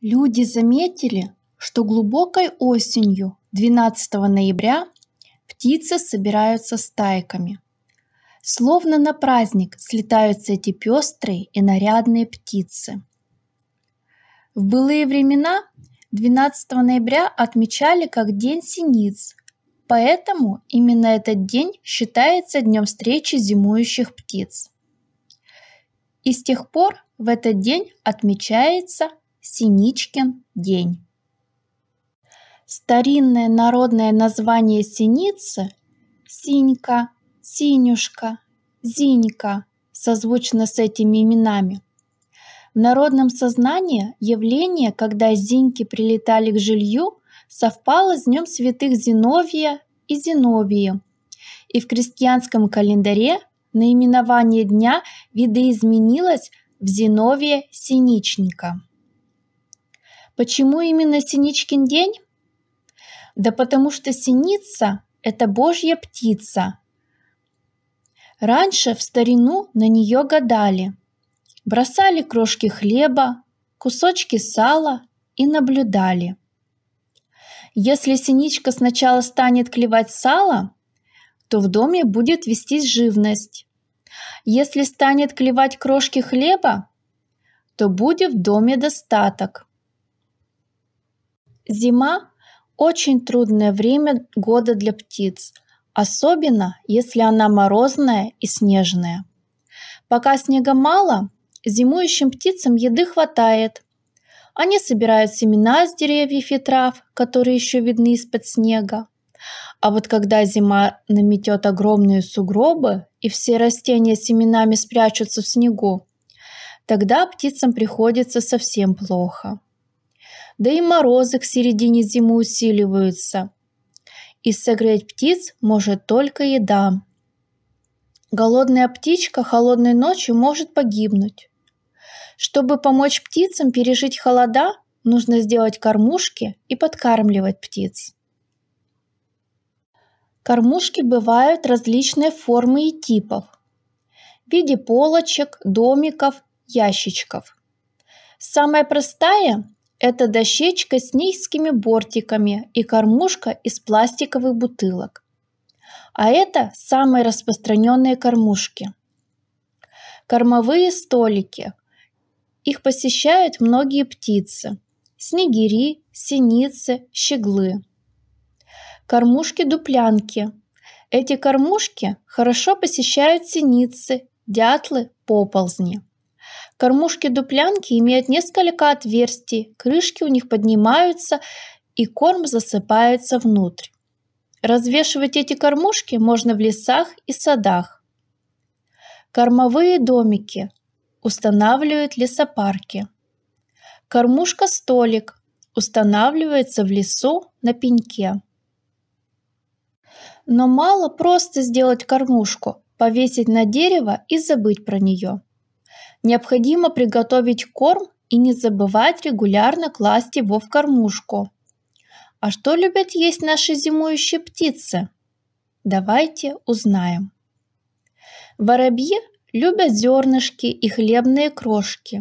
Люди заметили, что глубокой осенью 12 ноября птицы собираются стайками. Словно на праздник слетаются эти пестрые и нарядные птицы. В былые времена 12 ноября отмечали как День синиц, поэтому именно этот день считается днем встречи зимующих птиц. И с тех пор в этот день отмечается Синичкин день. Старинное народное название синицы – синька, синюшка, зинька – созвучно с этими именами. В народном сознании явление, когда зиньки прилетали к жилью, совпало с Днем Святых Зиновия и Зиновии. И в крестьянском календаре наименование дня видоизменилось в Зиновия Синичника. Почему именно Синичкин день? Да потому что синица – это божья птица. Раньше в старину на нее гадали. Бросали крошки хлеба, кусочки сала и наблюдали. Если синичка сначала станет клевать сало, то в доме будет вестись живность. Если станет клевать крошки хлеба, то будет в доме достаток. Зима – очень трудное время года для птиц, особенно если она морозная и снежная. Пока снега мало, зимующим птицам еды хватает. Они собирают семена с деревьев и трав, которые еще видны из-под снега. А вот когда зима наметет огромные сугробы и все растения с семенами спрячутся в снегу, тогда птицам приходится совсем плохо да и морозы к середине зимы усиливаются. И согреть птиц может только еда. Голодная птичка холодной ночью может погибнуть. Чтобы помочь птицам пережить холода, нужно сделать кормушки и подкармливать птиц. Кормушки бывают различной формы и типов в виде полочек, домиков, ящичков. Самая простая это дощечка с низкими бортиками и кормушка из пластиковых бутылок. А это самые распространенные кормушки. Кормовые столики. Их посещают многие птицы. Снегири, синицы, щеглы. Кормушки-дуплянки. Эти кормушки хорошо посещают синицы, дятлы, поползни. Кормушки дуплянки имеют несколько отверстий, крышки у них поднимаются и корм засыпается внутрь. Развешивать эти кормушки можно в лесах и садах. Кормовые домики устанавливают лесопарки. Кормушка-столик устанавливается в лесу на пеньке. Но мало просто сделать кормушку, повесить на дерево и забыть про нее. Необходимо приготовить корм и не забывать регулярно класть его в кормушку. А что любят есть наши зимующие птицы? Давайте узнаем. Воробьи любят зернышки и хлебные крошки.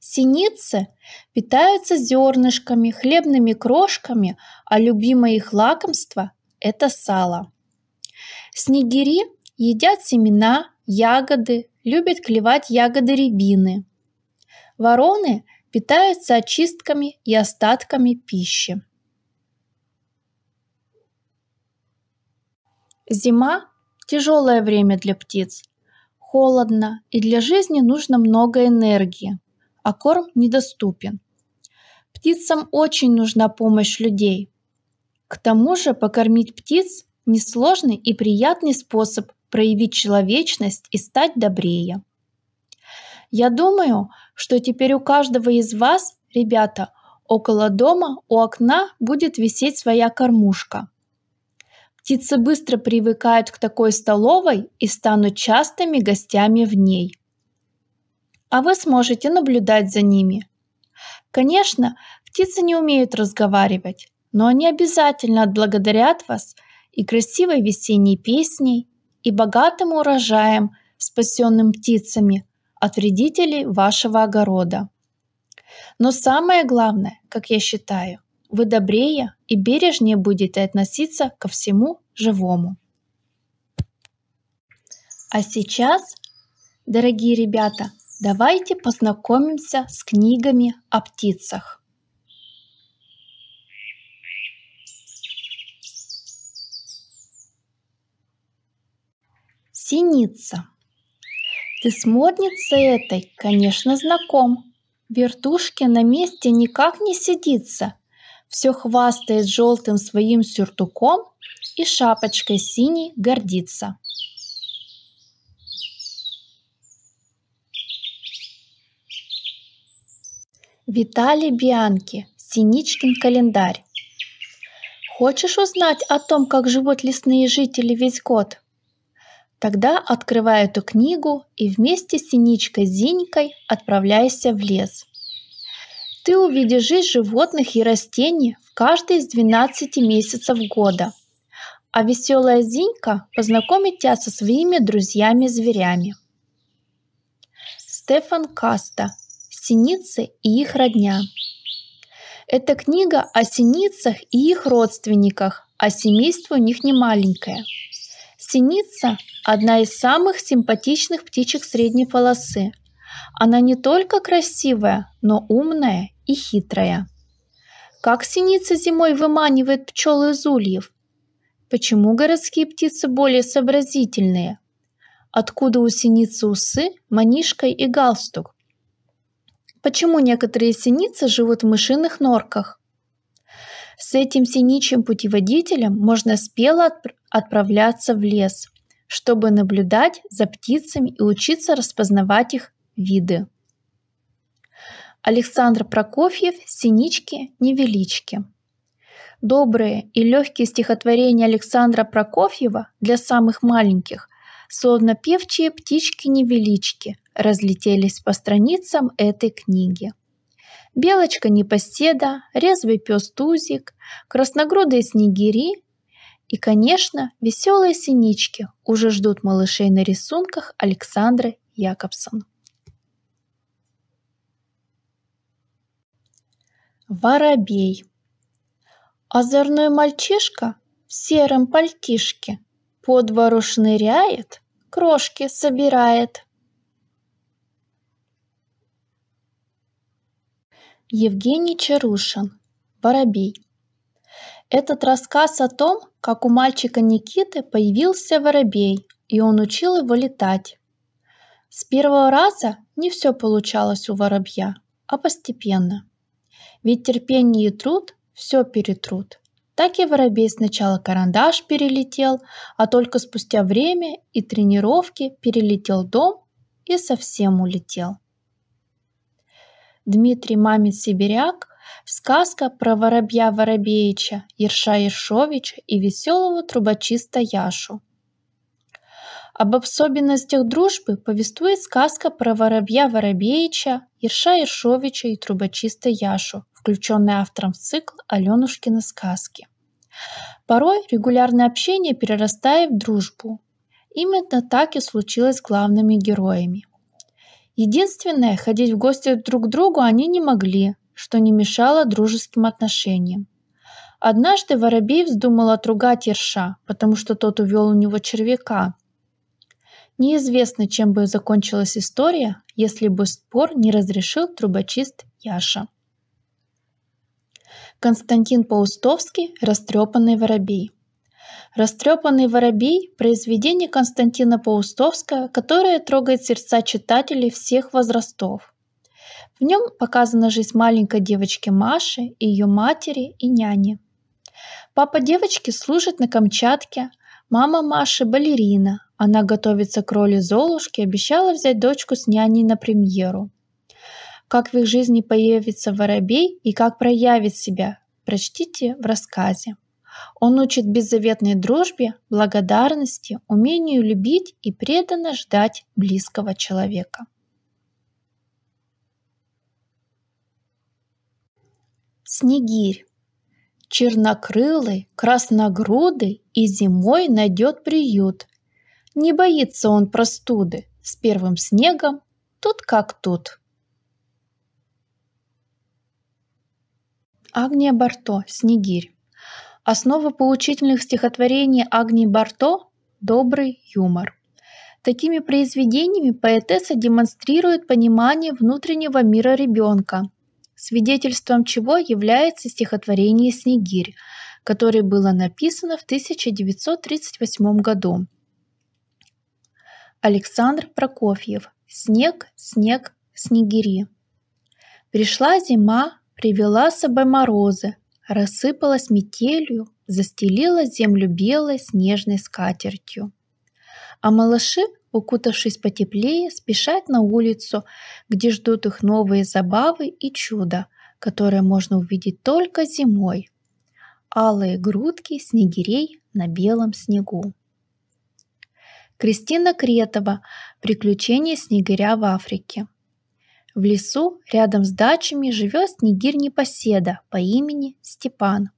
Синицы питаются зернышками, хлебными крошками, а любимое их лакомство – это сало. Снегири едят семена, ягоды, любят клевать ягоды рябины. Вороны питаются очистками и остатками пищи. Зима – тяжелое время для птиц. Холодно, и для жизни нужно много энергии, а корм недоступен. Птицам очень нужна помощь людей. К тому же покормить птиц – несложный и приятный способ проявить человечность и стать добрее. Я думаю, что теперь у каждого из вас, ребята, около дома у окна будет висеть своя кормушка. Птицы быстро привыкают к такой столовой и станут частыми гостями в ней. А вы сможете наблюдать за ними. Конечно, птицы не умеют разговаривать, но они обязательно отблагодарят вас и красивой весенней песней, и богатым урожаем, спасенным птицами, от вредителей вашего огорода. Но самое главное, как я считаю, вы добрее и бережнее будете относиться ко всему живому. А сейчас, дорогие ребята, давайте познакомимся с книгами о птицах. Синица. Ты с модницей этой, конечно, знаком. Вертушке на месте никак не сидится. Все хвастает желтым своим сюртуком и шапочкой синей гордится. Виталий Бианки, Синичкин календарь. Хочешь узнать о том, как живут лесные жители весь год? Тогда открывай эту книгу и вместе с синичкой Зинькой отправляйся в лес. Ты увидишь жизнь животных и растений в каждый из 12 месяцев года. А веселая Зинька познакомит тебя со своими друзьями-зверями. Стефан Каста «Синицы и их родня». Это книга о синицах и их родственниках, а семейство у них не маленькое – Синица – одна из самых симпатичных птичек средней полосы. Она не только красивая, но умная и хитрая. Как синица зимой выманивает пчел из ульев? Почему городские птицы более сообразительные? Откуда у синицы усы, манишка и галстук? Почему некоторые синицы живут в мышиных норках? С этим синичим путеводителем можно спело отп- отправляться в лес, чтобы наблюдать за птицами и учиться распознавать их виды. Александр Прокофьев «Синички-невелички». Добрые и легкие стихотворения Александра Прокофьева для самых маленьких, словно певчие птички-невелички, разлетелись по страницам этой книги белочка непоседа, резвый пес Тузик, красногрудые снегири и, конечно, веселые синички уже ждут малышей на рисунках Александры Якобсон. Воробей. Озорной мальчишка в сером пальтишке по двору шныряет, крошки собирает – Евгений Чарушин «Воробей». Этот рассказ о том, как у мальчика Никиты появился воробей, и он учил его летать. С первого раза не все получалось у воробья, а постепенно. Ведь терпение и труд все перетрут. Так и воробей сначала карандаш перелетел, а только спустя время и тренировки перелетел дом и совсем улетел. Дмитрий Мамин-Сибиряк, сказка про воробья Воробеича, Ерша Ершовича и веселого трубочиста Яшу. Об особенностях дружбы повествует сказка про воробья Воробеича, Ерша Ершовича и трубочиста Яшу, включенная автором в цикл «Аленушкины сказки». Порой регулярное общение перерастает в дружбу. Именно так и случилось с главными героями – Единственное, ходить в гости друг к другу они не могли, что не мешало дружеским отношениям. Однажды Воробей вздумал отругать Ерша, потому что тот увел у него червяка. Неизвестно, чем бы закончилась история, если бы спор не разрешил трубочист Яша. Константин Паустовский «Растрепанный воробей». Растрепанный воробей – произведение Константина Паустовского, которое трогает сердца читателей всех возрастов. В нем показана жизнь маленькой девочки Маши ее матери и няни. Папа девочки служит на Камчатке, мама Маши – балерина. Она готовится к роли Золушки, и обещала взять дочку с няней на премьеру. Как в их жизни появится воробей и как проявит себя, прочтите в рассказе. Он учит беззаветной дружбе, благодарности, умению любить и преданно ждать близкого человека. Снегирь. Чернокрылый, красногрудый и зимой найдет приют. Не боится он простуды, с первым снегом тут как тут. Агния Барто, Снегирь. Основа поучительных стихотворений Агни Барто – добрый юмор. Такими произведениями поэтесса демонстрирует понимание внутреннего мира ребенка, свидетельством чего является стихотворение «Снегирь», которое было написано в 1938 году. Александр Прокофьев «Снег, снег, снегири». Пришла зима, привела с собой морозы, рассыпалась метелью, застелила землю белой снежной скатертью. А малыши, укутавшись потеплее, спешат на улицу, где ждут их новые забавы и чудо, которое можно увидеть только зимой. Алые грудки снегирей на белом снегу. Кристина Кретова «Приключения снегиря в Африке» В лесу рядом с дачами живет снегирь-непоседа по имени Степан.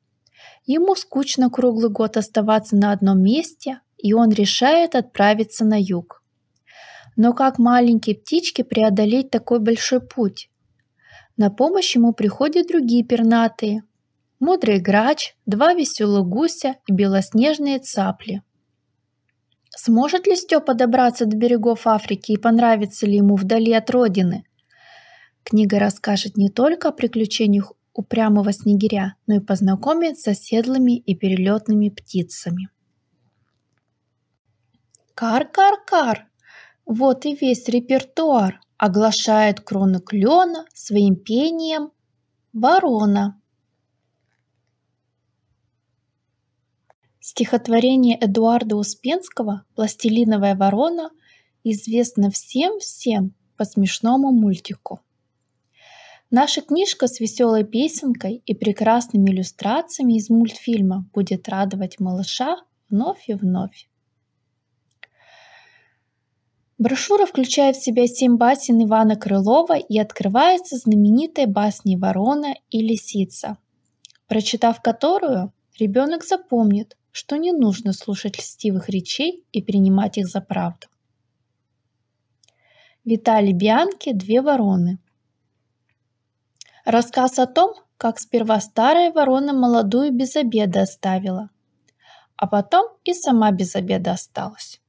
Ему скучно круглый год оставаться на одном месте, и он решает отправиться на юг. Но как маленькие птички преодолеть такой большой путь? На помощь ему приходят другие пернатые. Мудрый грач, два веселых гуся и белоснежные цапли. Сможет ли Степа добраться до берегов Африки и понравится ли ему вдали от родины? Книга расскажет не только о приключениях упрямого снегиря, но и познакомит с оседлыми и перелетными птицами. Кар-кар-кар! Вот и весь репертуар оглашает кроны клена своим пением ворона. Стихотворение Эдуарда Успенского «Пластилиновая ворона» известно всем-всем по смешному мультику. Наша книжка с веселой песенкой и прекрасными иллюстрациями из мультфильма будет радовать малыша вновь и вновь. Брошюра включает в себя семь басен Ивана Крылова и открывается знаменитой басней «Ворона и лисица», прочитав которую, ребенок запомнит, что не нужно слушать льстивых речей и принимать их за правду. Виталий Бианки «Две вороны» Рассказ о том, как сперва старая ворона молодую без обеда оставила, а потом и сама без обеда осталась.